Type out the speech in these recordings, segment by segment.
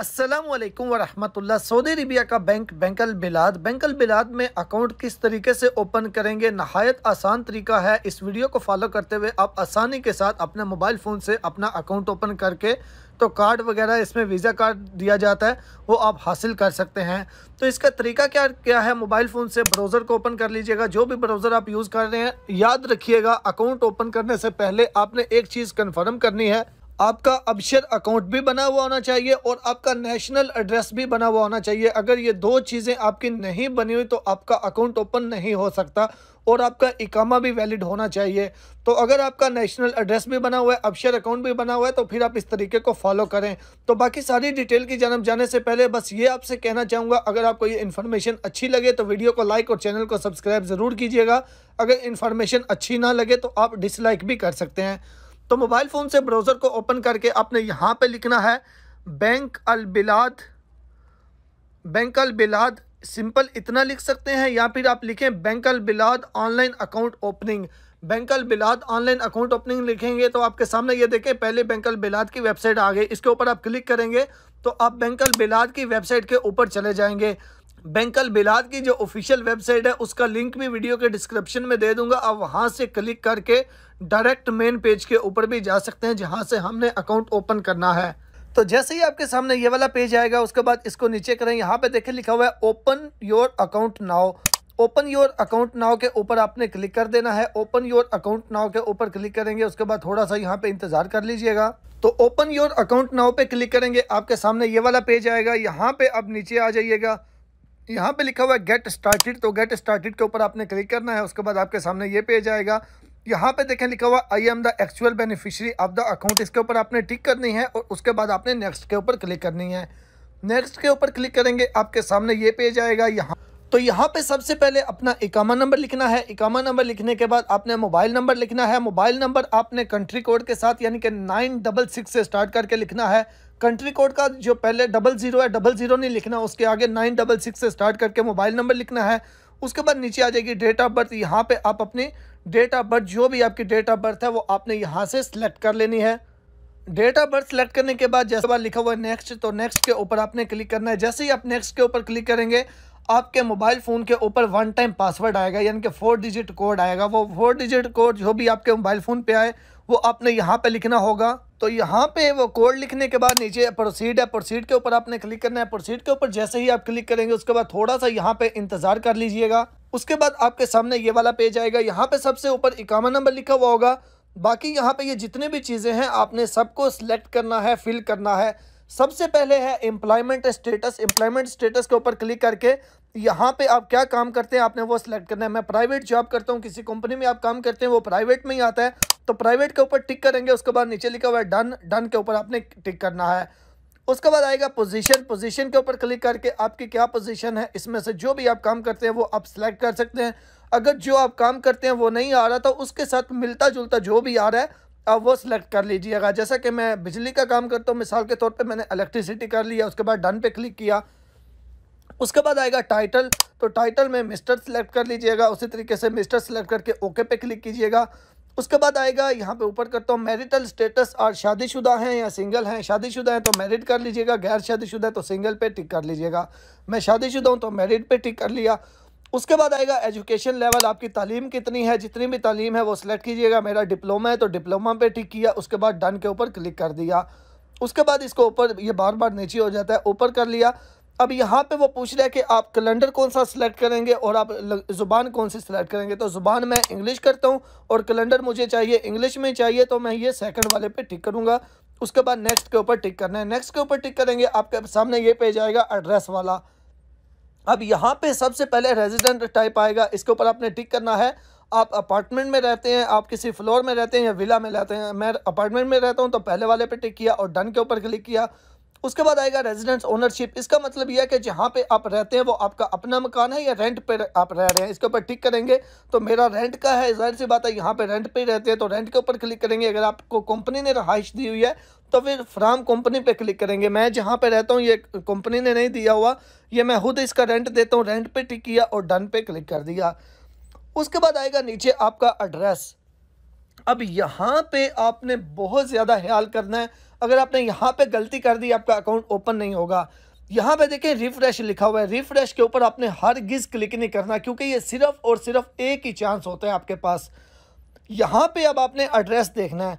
असलकम वरहमतुल्ला Saudi Arabia का bank Bank Al Bilad Bank Al Bilad में अकाउंट किस तरीके से ओपन करेंगे नहायत आसान तरीका है इस वीडियो को फॉलो करते हुए आप आसानी के साथ अपने मोबाइल फ़ोन से अपना अकाउंट ओपन करके तो कार्ड वगैरह इसमें वीज़ा कार्ड दिया जाता है वो आप हासिल कर सकते हैं तो इसका तरीका क्या क्या है मोबाइल फ़ोन से ब्राउज़र को ओपन कर लीजिएगा जो भी ब्राउज़र आप यूज़ कर रहे हैं याद रखिएगा अकाउंट ओपन करने से पहले आपने एक चीज़ कन्फर्म करनी है आपका अबशर अकाउंट भी बना हुआ होना चाहिए और आपका नेशनल एड्रेस भी बना हुआ होना चाहिए अगर ये दो चीज़ें आपकी नहीं बनी हुई तो आपका अकाउंट ओपन नहीं हो सकता और आपका इकामा भी वैलिड होना चाहिए तो अगर आपका नेशनल एड्रेस भी बना हुआ है अबशर अकाउंट भी बना हुआ है तो फिर आप इस तरीके को फॉलो करें तो बाकी सारी डिटेल की जानब जाने से पहले बस ये आपसे कहना चाहूँगा अगर आपको ये इन्फॉर्मेशन अच्छी लगे तो वीडियो को लाइक और चैनल को सब्सक्राइब ज़रूर कीजिएगा अगर इन्फॉर्मेशन अच्छी ना लगे तो आप डिसलाइक भी कर सकते हैं तो मोबाइल फ़ोन से ब्राउज़र को ओपन करके आपने यहाँ पे लिखना है Bank Bilad Bank Bilad simple इतना लिख सकते हैं या फिर आप लिखें Bank Albilad online account opening Bank Bilad online account opening लिखेंगे तो आपके सामने ये देखें पहले बैंक अल बिलाद की वेबसाइट आ गई इसके ऊपर आप क्लिक करेंगे तो आप बैंक अल बिलाद की वेबसाइट के ऊपर चले जाएंगे बैंकल बिलाद की जो ऑफिशियल वेबसाइट है उसका लिंक भी वीडियो के डिस्क्रिप्शन में दे दूंगा आप वहां से क्लिक करके डायरेक्ट मेन पेज के ऊपर भी जा सकते हैं जहां से हमने अकाउंट ओपन करना है तो जैसे ही आपके सामने ये वाला पेज आएगा उसके बाद इसको नीचे करें यहाँ पे देखें लिखा हुआ है open your account now open your account now के ऊपर आपने क्लिक कर देना है ओपन योर अकाउंट नाव के ऊपर क्लिक करेंगे उसके बाद थोड़ा सा यहाँ पे इंतजार कर लीजिएगा तो ओपन योर अकाउंट नाव पे क्लिक करेंगे आपके सामने ये वाला पेज आएगा यहाँ पे आप नीचे आ जाइएगा यहाँ पे लिखा हुआ है गेट स्टार्टेड तो गेट स्टार्टेड के ऊपर आपने क्लिक करना है उसके बाद आपके सामने ये पेज आएगा यहाँ पे देखें लिखा हुआ I am the actual beneficiary of the account इसके ऊपर आपने टिक करनी है और उसके बाद आपने नेक्स्ट के ऊपर क्लिक करनी है नेक्स्ट के ऊपर क्लिक करेंगे आपके सामने ये पेज आएगा यहाँ तो यहाँ पे सबसे पहले अपना इकामा नंबर लिखना है इकामा नंबर लिखने के बाद आपने मोबाइल नंबर लिखना है मोबाइल नंबर आपने कंट्री कोड के साथ यानी कि नाइन डबल सिक्स से स्टार्ट करके लिखना है कंट्री कोड का जो पहले डबल ज़ीरो है डबल ज़ीरो नहीं लिखना उसके आगे नाइन डबल सिक्स से स्टार्ट करके मोबाइल नंबर लिखना है उसके बाद नीचे आ जाएगी डेट ऑफ बर्थ यहाँ पर आप अपनी डेट ऑफ बर्थ जो भी आपकी डेट ऑफ बर्थ है वो आपने यहाँ से सिलेक्ट कर लेनी है डेट ऑफ बर्थ सेलेक्ट करने के बाद जैसे बार लिखा हुआ है नेक्स्ट तो नेक्स्ट के ऊपर आपने क्लिक करना है जैसे ही आप नेक्स्ट के ऊपर क्लिक करेंगे आपके मोबाइल फ़ोन के ऊपर वन टाइम पासवर्ड आएगा यानी कि फोर डिजिट कोड आएगा वो फोर डिजिट कोड जो भी आपके मोबाइल फ़ोन पे आए वो आपने यहाँ पे लिखना होगा तो यहाँ पे वो कोड लिखने के बाद नीचे प्रोसीड है प्रोसीड के ऊपर आपने क्लिक करना है प्रोसीड के ऊपर जैसे ही आप क्लिक करेंगे उसके बाद थोड़ा सा यहाँ पर इंतज़ार कर लीजिएगा उसके बाद आपके सामने ये वाला पेज आएगा यहाँ पर सबसे ऊपर इकामा नंबर लिखा हुआ होगा बाकी यहाँ पर ये जितने भी चीज़ें हैं आपने सबको सेलेक्ट करना है फिल करना है सबसे पहले है एम्प्लॉयमेंट स्टेटस एम्प्लॉयमेंट स्टेटस के ऊपर क्लिक करके यहाँ पे आप क्या काम करते हैं आपने वो सिलेक्ट करना है मैं प्राइवेट जॉब करता हूँ किसी कंपनी में आप काम करते हैं वो प्राइवेट में ही आता है तो प्राइवेट के ऊपर टिक करेंगे उसके बाद नीचे लिखा हुआ है डन डन के ऊपर आपने टिक करना है उसके बाद आएगा पोजीशन पोजीशन के ऊपर क्लिक करके आपकी क्या पोजीशन है इसमें से जो भी आप काम करते हैं वो आप सेलेक्ट कर सकते हैं अगर जो आप काम करते हैं वो नहीं आ रहा तो उसके साथ मिलता जुलता जो भी आ रहा है अब वो सिलेक्ट कर लीजिएगा जैसा कि मैं बिजली का काम करता हूँ मिसाल के तौर पे मैंने इलेक्ट्रिसिटी कर लिया उसके बाद डन पे क्लिक किया उसके बाद आएगा टाइटल तो टाइटल में मिस्टर सेलेक्ट कर लीजिएगा उसी तरीके से मिस्टर सेलेक्ट करके ओके पे क्लिक कीजिएगा उसके बाद आएगा यहाँ पे ऊपर करता हूँ मैरिटल स्टेटस और शादीशुदा हैं या सिंगल हैं शादीशुदा हैं तो मैरिड कर लीजिएगा गैर शादीशुदा है तो सिंगल पे टिक कर लीजिएगा मैं शादीशुदा हूँ तो मैरिड पे टिक कर लिया उसके बाद आएगा एजुकेशन लेवल आपकी तालीम कितनी है जितनी भी तालीम है वो सिलेक्ट कीजिएगा मेरा डिप्लोमा है तो डिप्लोमा पे टिक किया उसके बाद डन के ऊपर क्लिक कर दिया उसके बाद इसको ऊपर ये बार बार नीचे हो जाता है ऊपर कर लिया अब यहाँ पे वो पूछ रहा है कि आप कैलेंडर कौन सा सिलेक्ट करेंगे और आप ज़ुबान कौन सी सिलेक्ट करेंगे तो ज़ुबान मैं इंग्लिश करता हूँ और कैलेंडर मुझे चाहिए इंग्लिश में चाहिए तो मैं ये सेकंड वाले पे टिक करूँगा उसके बाद नेक्स्ट के ऊपर टिक करना है नेक्स्ट के ऊपर टिक करेंगे आपके सामने ये पेज आएगा एड्रेस वाला अब यहाँ पे सबसे पहले रेजिडेंट टाइप आएगा इसके ऊपर आपने टिक करना है आप अपार्टमेंट में रहते हैं आप किसी फ्लोर में रहते हैं या विला में रहते हैं मैं अपार्टमेंट में रहता हूँ तो पहले वाले पे टिक किया और डन के ऊपर क्लिक किया उसके बाद आएगा रेजिडेंस ओनरशिप इसका मतलब यह है कि जहाँ पे आप रहते हैं वो आपका अपना मकान है या रेंट पे आप रह रहे हैं इसके ऊपर टिक करेंगे तो मेरा रेंट का है जाहिर सी बात है यहाँ पे रेंट पे रहते हैं तो रेंट के ऊपर क्लिक करेंगे अगर आपको कंपनी ने रहाइश दी हुई है तो फिर फ्राम कंपनी पे क्लिक करेंगे मैं जहाँ पे रहता हूँ ये कंपनी ने नहीं दिया हुआ ये मैं खुद इसका रेंट देता हूँ रेंट पे टिक किया और डन पे क्लिक कर दिया उसके बाद आएगा नीचे आपका एड्रेस अब यहाँ पे आपने बहुत ज़्यादा ख्याल करना है अगर आपने यहाँ पे गलती कर दी आपका अकाउंट ओपन नहीं होगा यहाँ पे देखें रिफ्रेश लिखा हुआ है रिफ्रेश के ऊपर आपने हर गिज क्लिक नहीं करना क्योंकि ये सिर्फ और सिर्फ एक ही चांस होता है आपके पास यहाँ पे अब आपने एड्रेस देखना है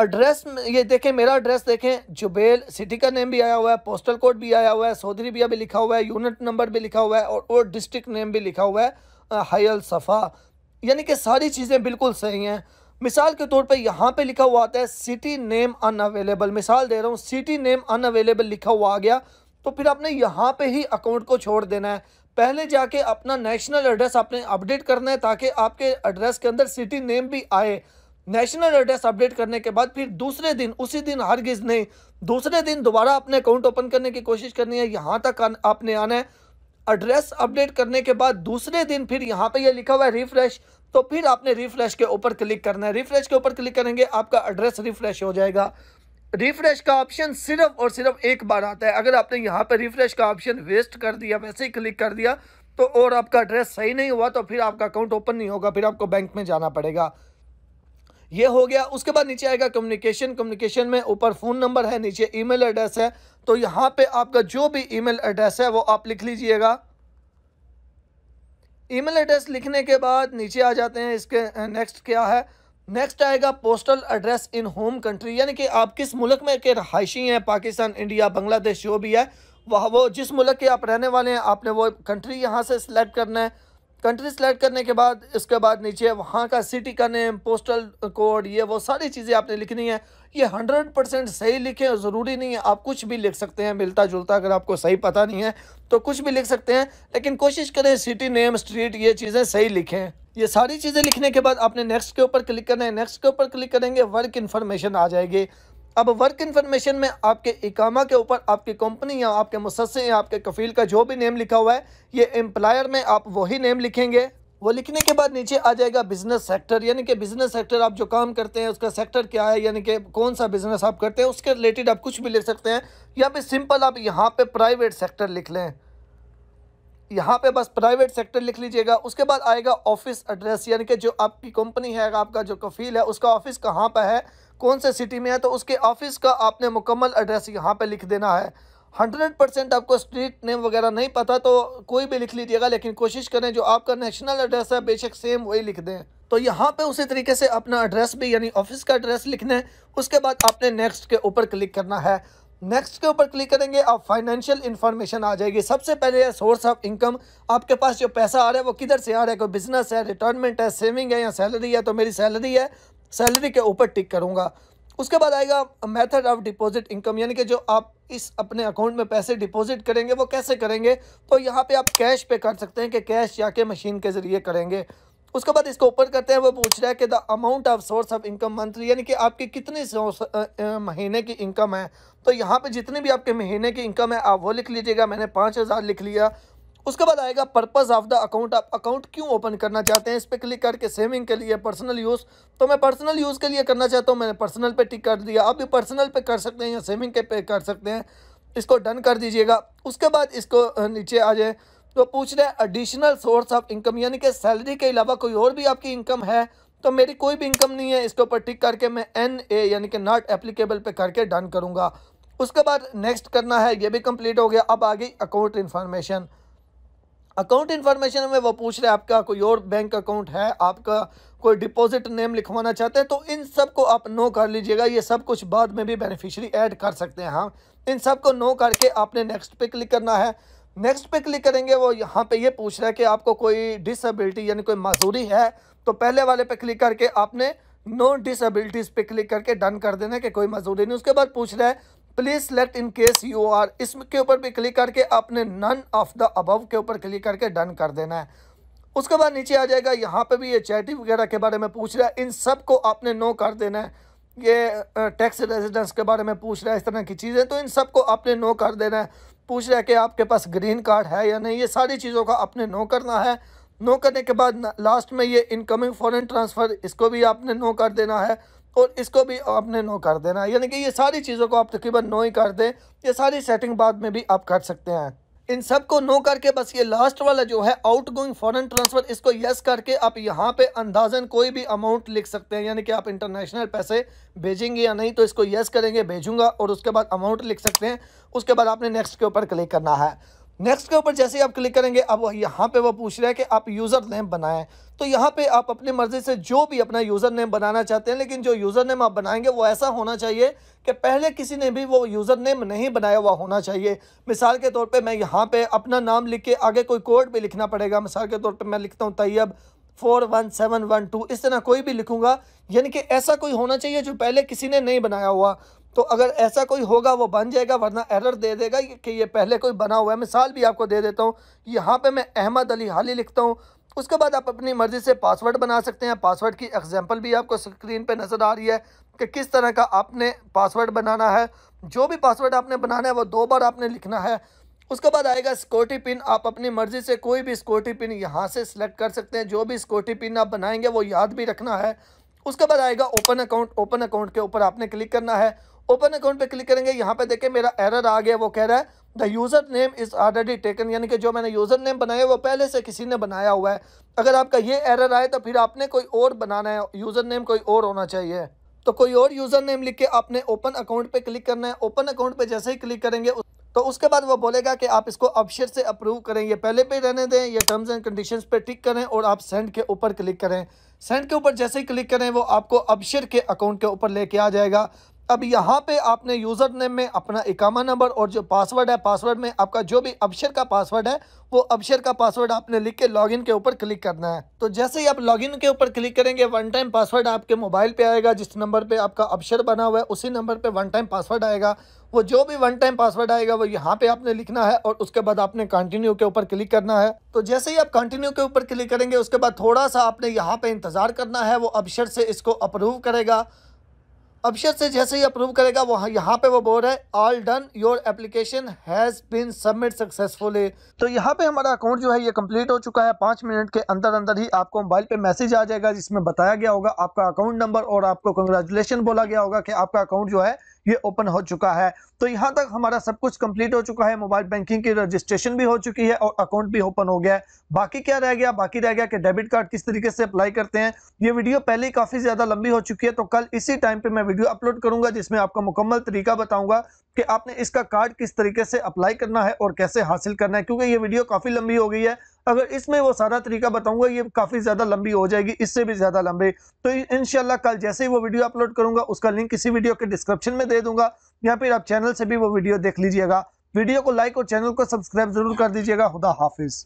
एड्रेस ये देखें मेरा एड्रेस देखें जुबेल सिटी का नेम भी आया हुआ है पोस्टल कोड भी आया हुआ है सौधरी बिया भी लिखा हुआ है यूनिट नंबर भी लिखा हुआ है और और डिस्ट्रिक्ट नेम भी लिखा हुआ है हयल सफ़ा यानी कि सारी चीज़ें बिल्कुल सही हैं मिसाल के तौर पे यहाँ पे लिखा हुआ आता है सिटी नेम अनअवेलेबल मिसाल दे रहा हूँ सिटी नेम अनअवेलेबल लिखा हुआ आ गया तो फिर आपने यहाँ पे ही अकाउंट को छोड़ देना है पहले जाके अपना नेशनल एड्रेस आपने अपडेट करना है ताकि आपके एड्रेस के अंदर सिटी नेम भी आए नेशनल एड्रेस अपडेट करने के बाद फिर दूसरे दिन उसी दिन हरगिज़ नहीं दूसरे दिन दोबारा अपने अकाउंट ओपन करने की कोशिश करनी है यहाँ तक आपने आना है एड्रेस अपडेट करने के बाद दूसरे दिन फिर यहाँ पे ये यह लिखा हुआ है रिफ्रेश तो फिर आपने रिफ्रेश के ऊपर क्लिक करना है रिफ्रेश के ऊपर क्लिक करेंगे आपका एड्रेस रिफ्रेश हो जाएगा रिफ्रेश का ऑप्शन सिर्फ और सिर्फ एक बार आता है अगर आपने यहाँ पर रिफ्रेश का ऑप्शन वेस्ट कर दिया वैसे ही क्लिक कर दिया तो और आपका एड्रेस सही नहीं हुआ तो फिर आपका अकाउंट ओपन नहीं होगा फिर आपको बैंक में जाना पड़ेगा ये हो गया उसके बाद नीचे आएगा कम्युनिकेशन कम्युनिकेशन में ऊपर फ़ोन नंबर है नीचे ईमेल एड्रेस है तो यहाँ पे आपका जो भी ईमेल एड्रेस है वो आप लिख लीजिएगा ईमेल एड्रेस लिखने के बाद नीचे आ जाते हैं इसके नेक्स्ट क्या है नेक्स्ट आएगा postal address in home country यानी कि आप किस मुल्क में के रहायशी हैं पाकिस्तान इंडिया बांग्लादेश जो भी है वह वो जिस मुल्क के आप रहने वाले हैं आपने वो कंट्री यहाँ से सिलेक्ट करना है कंट्री सेलेक्ट करने के बाद इसके बाद नीचे वहाँ का सिटी का नेम पोस्टल कोड ये वो सारी चीज़ें आपने लिखनी है ये हंड्रेड परसेंट सही लिखें ज़रूरी नहीं है आप कुछ भी लिख सकते हैं मिलता जुलता अगर आपको सही पता नहीं है तो कुछ भी लिख सकते हैं लेकिन कोशिश करें सिटी नेम स्ट्रीट ये चीज़ें सही लिखें ये सारी चीज़ें लिखने के बाद आपने नेक्स्ट के ऊपर क्लिक करना है नेक्स्ट के ऊपर क्लिक करेंगे वर्क इन्फॉर्मेशन आ जाएगी अब वर्क इन्फॉर्मेशन में आपके इकामा के ऊपर आपकी कंपनी या आपके मुसस्से या आपके कफील का जो भी नेम लिखा हुआ है ये एम्प्लायर में आप वही नेम लिखेंगे वो लिखने के बाद नीचे आ जाएगा बिजनेस सेक्टर यानी कि बिजनेस सेक्टर आप जो काम करते हैं उसका सेक्टर क्या है यानी कि कौन सा बिजनेस आप करते हैं उसके रिलेटेड आप कुछ भी लिख सकते हैं या फिर सिंपल आप यहाँ पे प्राइवेट सेक्टर लिख लें यहाँ पे बस प्राइवेट सेक्टर लिख लीजिएगा उसके बाद आएगा ऑफिस एड्रेस यानी कि जो आपकी कंपनी है आपका जो कफील है उसका ऑफिस कहाँ पर है कौन से सिटी में है तो उसके ऑफिस का आपने मुकम्मल एड्रेस यहाँ पर लिख देना है हंड्रेड परसेंट आपको स्ट्रीट नेम वगैरह नहीं पता तो कोई भी लिख लीजिएगा लेकिन कोशिश करें जो आपका नेशनल एड्रेस है बेशक सेम वही लिख दें तो यहाँ पे उसी तरीके से अपना एड्रेस भी यानी ऑफिस का एड्रेस लिखना है उसके बाद आपने नेक्स्ट के ऊपर क्लिक करना है नेक्स्ट के ऊपर क्लिक करेंगे आप फाइनेंशियल इन्फॉर्मेशन आ जाएगी सबसे पहले है सोर्स ऑफ इनकम आपके पास जो पैसा आ रहा है वो किधर से आ रहा है कोई बिजनेस है रिटायरमेंट है सेविंग है या सैलरी है तो मेरी सैलरी है सैलरी के ऊपर टिक करूँगा उसके बाद आएगा मेथड ऑफ डिपॉजिट इनकम यानी कि जो आप इस अपने अकाउंट में पैसे डिपॉजिट करेंगे वो कैसे करेंगे तो यहाँ पे आप कैश पे कर सकते हैं कि कैश जाके मशीन के ज़रिए करेंगे उसके बाद इसको ऊपर करते हैं वो पूछ रहा है कि the amount of source of income monthly यानी कि आपकी कितनी सोर्स महीने की इनकम है तो यहाँ पे जितनी भी आपके महीने की इनकम है आप वो लिख लीजिएगा मैंने पाँच हज़ार लिख लिया उसके बाद आएगा पर्पस ऑफ द अकाउंट आप अकाउंट क्यों ओपन करना चाहते हैं इस पर क्लिक करके सेविंग के लिए पर्सनल यूज़ तो मैं पर्सनल यूज़ के लिए करना चाहता हूँ मैंने पर्सनल पे टिक कर दिया आप भी पर्सनल पे कर सकते हैं या सेविंग के पे कर सकते हैं इसको डन कर दीजिएगा उसके बाद इसको नीचे आ जाए तो पूछ रहे हैं एडिशनल सोर्स ऑफ इनकम यानी कि सैलरी के अलावा कोई और भी आपकी इनकम है तो मेरी कोई भी इनकम नहीं है इसके ऊपर टिक करके मैं एन ए यानी कि नॉट एप्लीकेबल पे करके डन करूँगा उसके बाद नेक्स्ट करना है ये भी कंप्लीट हो गया अब आ गई अकाउंट इन्फॉर्मेशन अकाउंट इन्फॉर्मेशन में वो पूछ रहे हैं आपका कोई और बैंक अकाउंट है आपका कोई डिपॉजिट नेम लिखवाना चाहते हैं तो इन सब को आप नो कर लीजिएगा ये सब कुछ बाद में भी बेनिफिशियरी ऐड कर सकते हैं हम हाँ। इन सब को नो करके आपने नेक्स्ट पे क्लिक करना है नेक्स्ट पे क्लिक करेंगे वो यहाँ पे ये पूछ रहा है कि आपको कोई डिसबिलिटी यानी कोई मजदूरी है तो पहले वाले पे क्लिक करके आपने नो डिसबिलिटीज़ पे क्लिक करके डन कर देना है कि कोई मजदूरी नहीं उसके बाद पूछ रहा है please select in case you are इसके ऊपर भी क्लिक करके आपने नन ऑफ द अबव के ऊपर क्लिक करके डन कर देना है उसके बाद नीचे आ जाएगा यहाँ पे भी ये चैटी वगैरह के बारे में पूछ रहा है इन सब को आपने नो कर देना है ये टैक्स रेजिडेंस के बारे में पूछ रहा है इस तरह की चीज़ें तो इन सब को आपने नो कर देना है पूछ रहा है कि आपके पास ग्रीन कार्ड है या नहीं ये सारी चीज़ों का आपने नो करना है नो करने के बाद लास्ट में ये इनकमिंग फॉरेन ट्रांसफ़र इसको भी आपने नो कर देना है और इसको भी आपने नो कर देना है यानी कि ये सारी चीज़ों को आप तकरीबन नो ही कर दें ये सारी सेटिंग बाद में भी आप कर सकते हैं इन सब को नो करके बस ये लास्ट वाला जो है आउट गोइंग फॉरन ट्रांसफ़र इसको यस करके आप यहाँ पे अंदाजन कोई भी अमाउंट लिख सकते हैं यानी कि आप इंटरनेशनल पैसे भेजेंगे या नहीं तो इसको यस करेंगे भेजूंगा और उसके बाद अमाउंट लिख सकते हैं उसके बाद आपने नेक्स्ट के ऊपर क्लिक करना है नेक्स्ट के ऊपर जैसे ही आप क्लिक करेंगे अब यहाँ पे वो पूछ रहा है कि आप यूज़र नेम बनाएं तो यहाँ पे आप अपनी मर्ज़ी से जो भी अपना यूज़र नेम बनाना चाहते हैं लेकिन जो यूज़र नेम आप बनाएंगे वो ऐसा होना चाहिए कि पहले किसी ने भी वो यूज़र नेम नहीं बनाया हुआ होना चाहिए मिसाल के तौर पर मैं यहाँ पे अपना नाम लिख के आगे कोई कोड भी लिखना पड़ेगा मिसाल के तौर पर मैं लिखता हूँ Tayyab four one seven one two इस तरह कोई भी लिखूंगा यानी कि ऐसा कोई होना चाहिए जो पहले किसी ने नहीं बनाया हुआ तो अगर ऐसा कोई होगा वो बन जाएगा वरना एरर दे देगा कि ये पहले कोई बना हुआ है मिसाल भी आपको दे देता हूँ यहाँ पे मैं अहमद अली हाली लिखता हूँ उसके बाद आप अपनी मर्ज़ी से पासवर्ड बना सकते हैं पासवर्ड की एग्जांपल भी आपको स्क्रीन पे नज़र आ रही है कि किस तरह का आपने पासवर्ड बनाना है जो भी पासवर्ड आपने बनाना है वो दो बार आपने लिखना है उसके बाद आएगा सिक्योरिटी पिन आप अपनी मर्ज़ी से कोई भी सिक्योरिटी पिन यहाँ से सिलेक्ट कर सकते हैं जो भी सिक्योरिटी पिन आप बनाएंगे वो याद भी रखना है उसके बाद आएगा ओपन अकाउंट ओपन अकाउंट के ऊपर आपने क्लिक करना है ओपन अकाउंट पे क्लिक करेंगे यहाँ पे देखें मेरा एरर आ गया वो कह रहा है the username is already taken यानी कि जो मैंने यूज़र नेम बनाया वो पहले से किसी ने बनाया हुआ है अगर आपका ये एरर आए तो फिर आपने कोई और बनाना है यूज़र नेम कोई और होना चाहिए तो कोई और यूज़र नेम लिख के आपने ओपन अकाउंट पे क्लिक करना है ओपन अकाउंट पे जैसे ही क्लिक करेंगे तो उसके बाद वो बोलेगा कि आप इसको अपशेयर से अप्रूव करें ये पहले पे रहने दें ये टर्म्स एंड कंडीशंस पे टिक करें और आप सेंड के ऊपर क्लिक करें सेंड के ऊपर जैसे ही क्लिक करें वो आपको अपशेयर के अकाउंट के ऊपर लेके आ जाएगा अब यहाँ पे आपने यूज़र नेम में अपना इकामा नंबर और जो पासवर्ड है पासवर्ड में आपका जो भी अबशर का पासवर्ड है वो अबशर का पासवर्ड आपने लिख के लॉगिन के ऊपर क्लिक करना है तो जैसे ही आप लॉगिन के ऊपर क्लिक करेंगे वन टाइम पासवर्ड आपके मोबाइल पे आएगा जिस नंबर पे आपका अबशर बना हुआ है उसी नंबर पर वन टाइम पासवर्ड आएगा वो जो भी वन टाइम पासवर्ड आएगा वो यहाँ पे आपने लिखना है और उसके बाद आपने कंटिन्यू के ऊपर क्लिक करना है तो जैसे ही आप कंटिन्यू के ऊपर क्लिक करेंगे उसके बाद थोड़ा सा आपने यहाँ पे इंतज़ार करना है वो अबशर से इसको अप्रूव करेगा अभिषेक से जैसे ही अप्रूव करेगा वो यहाँ पे वो बोल रहा है all done your application has been submit successfully तो यहाँ पे हमारा अकाउंट जो है ये कंप्लीट हो चुका है पाँच मिनट के अंदर अंदर ही आपको मोबाइल पे मैसेज आ जाएगा जिसमें बताया गया होगा आपका अकाउंट नंबर और आपको कंग्रेचुलेसन बोला गया होगा कि आपका अकाउंट जो है ये ओपन हो चुका है तो यहाँ तक हमारा सब कुछ कंप्लीट हो चुका है मोबाइल बैंकिंग की रजिस्ट्रेशन भी हो चुकी है और अकाउंट भी ओपन हो गया है बाकी क्या रह गया बाकी रह गया कि डेबिट कार्ड किस तरीके से अप्लाई करते हैं ये वीडियो पहले ही काफ़ी ज़्यादा लंबी हो चुकी है तो कल इसी टाइम पे मैं वीडियो अपलोड करूंगा जिसमें आपका मुकम्मल तरीका बताऊंगा कि आपने इसका कार्ड किस तरीके से अप्लाई करना है और कैसे हासिल करना है क्योंकि ये वीडियो काफ़ी लंबी हो गई है अगर इसमें वो सारा तरीका बताऊंगा ये काफ़ी ज़्यादा लंबी हो जाएगी इससे भी ज़्यादा लंबी तो इन कल जैसे ही वो वीडियो अपलोड करूंगा उसका लिंक इसी वीडियो के डिस्क्रिप्शन में दे दूंगा या फिर आप चैनल से भी वो वीडियो देख लीजिएगा वीडियो को लाइक और चैनल को सब्सक्राइब जरूर कर दीजिएगा खुदा हाफिज़